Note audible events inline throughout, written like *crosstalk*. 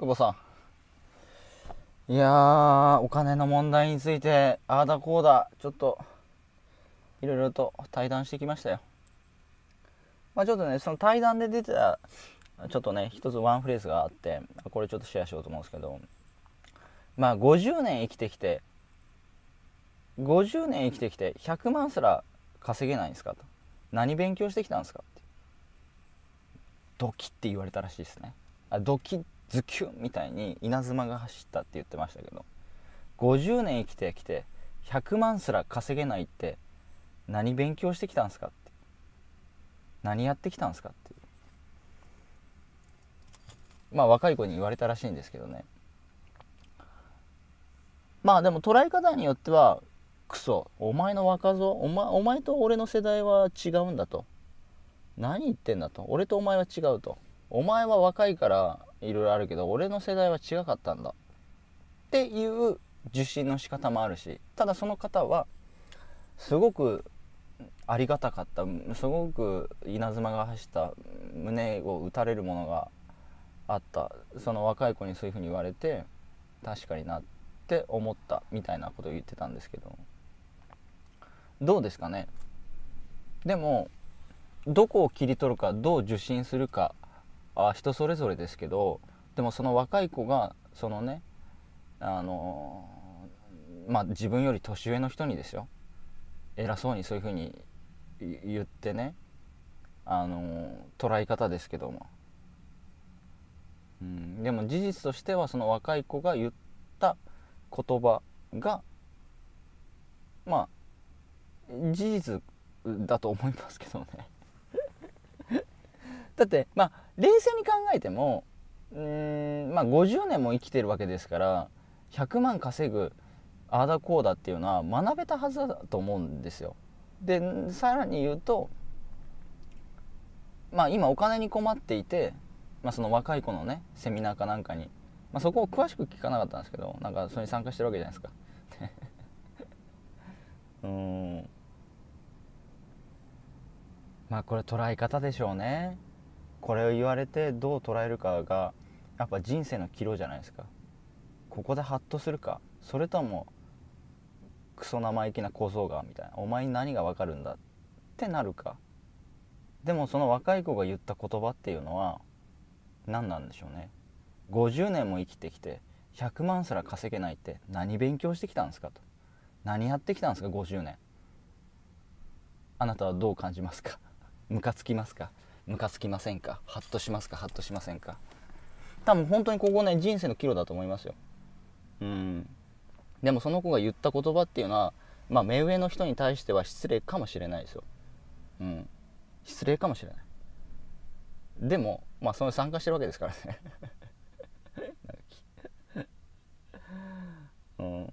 久保さん。いやー、お金の問題について、ああだこうだ、ちょっと、いろいろと対談してきましたよ。まあ、ちょっとね、その対談で出てた、ちょっとね、一つワンフレーズがあって、これちょっとシェアしようと思うんですけど、まあ、50年生きてきて、50年生きてきて100万すら稼げないんですかと何勉強してきたんですかってドキって言われたらしいですねあドキズキュンみたいに稲妻が走ったって言ってましたけど50年生きてきて100万すら稼げないって何勉強してきたんすかって何やってきたんすかってまあ若い子に言われたらしいんですけどねまあでも捉え方によってはクソお前の若造お,、ま、お前と俺の世代は違うんだと何言ってんだと俺とお前は違うとお前は若いからいろいろあるけど俺の世代は違かったんだっていう受診の仕方もあるしただその方はすごくありがたかったすごく稲妻が走った胸を打たれるものがあったその若い子にそういうふうに言われて確かになって思ったみたいなことを言ってたんですけどどうですかねでもどこを切り取るかどう受診するかあ人それぞれですけどでもその若い子がそのねあのまあ自分より年上の人にですよ偉そうにそういうふうに言ってねあの捉え方ですけども、うん、でも事実としてはその若い子が言った言葉がまあ事実だと思いますけどねだってまあ冷静に考えてもうんまあ50年も生きてるわけですから100万稼ぐああだこうだっていうのは学べたはずだと思うんですよ。でさらに言うとまあ今お金に困っていて、まあ、その若い子のねセミナーかなんかに、まあ、そこを詳しく聞かなかったんですけどなんかそれに参加してるわけじゃないですか。*laughs* うんまあこれ捉え方でしょうね。これを言われてどう捉えるかがやっぱ人生の岐路じゃないですかここでハッとするかそれともクソ生意気な小僧がみたいなお前に何が分かるんだってなるかでもその若い子が言った言葉っていうのは何なんでしょうね50年も生きてきて100万すら稼げないって何勉強してきたんですかと何やってきたんですか50年あなたはどう感じますかムカつきますかムカつきませんかハッとしますかハッとしませんか多分本当にここね人生の岐路だと思いますようんでもその子が言った言葉っていうのはまあ目上の人に対しては失礼かもしれないですようん失礼かもしれないでもまあその参加してるわけですからね *laughs*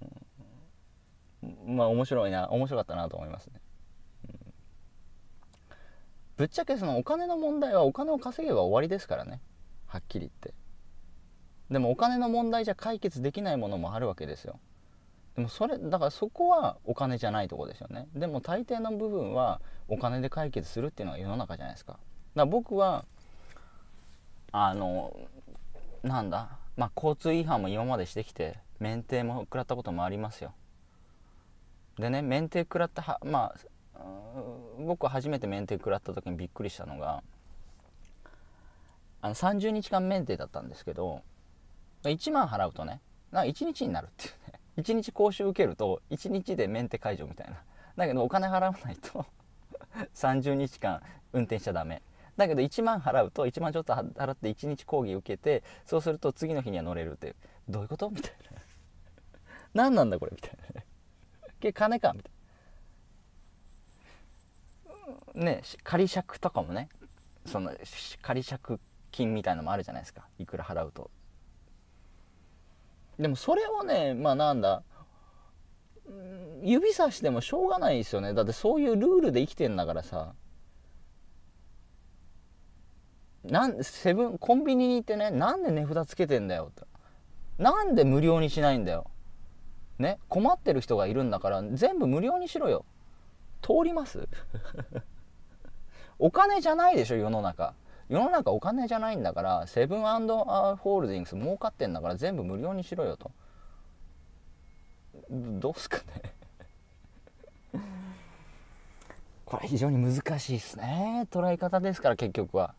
うんまあ面白いな面白かったなと思いますねぶっちゃけそのお金の問題はお金を稼げば終わりですからねはっきり言ってでもお金の問題じゃ解決できないものもあるわけですよでもそれだからそこはお金じゃないとこですよねでも大抵の部分はお金で解決するっていうのが世の中じゃないですかだから僕はあのなんだまあ交通違反も今までしてきて免停も食らったこともありますよでね免停食らったはまあ僕初めてメンテ食らった時にびっくりしたのがあの30日間免停だったんですけど1万払うとねなんか1日になるっていうね1 *laughs* 日講習受けると1日でメンテ解除みたいなだけどお金払わないと30 *laughs* 日間運転しちゃダメだけど1万払うと1万ちょっと払って1日講義受けてそうすると次の日には乗れるってどういうことみたいな *laughs* 何なんだこれみたいな金かみたいなね仮釈とかもねその仮借金みたいのもあるじゃないですかいくら払うとでもそれをねまあなんだ指さしてもしょうがないですよねだってそういうルールで生きてんだからさなんセブンコンビニに行ってねなんで値札つけてんだよってなんで無料にしないんだよね困ってる人がいるんだから全部無料にしろよ通ります *laughs* お金じゃないでしょ世の中世の中お金じゃないんだからセブンアーホールディングス儲かってんだから全部無料にしろよとどうすかね *laughs* これ非常に難しいですね捉え方ですから結局は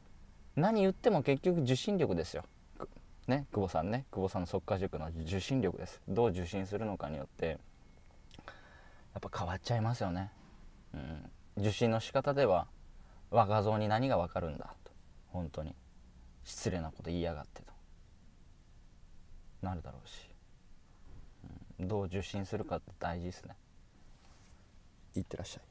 何言っても結局受信力ですよね久保さんね久保さんの即果塾の受信力ですどう受信するのかによってやっぱ変わっちゃいますよねうん、受信の仕方では若造に何が分かるんだと本当に失礼なこと言いやがってとなるだろうし、うん、どう受信するかって大事ですねいってらっしゃい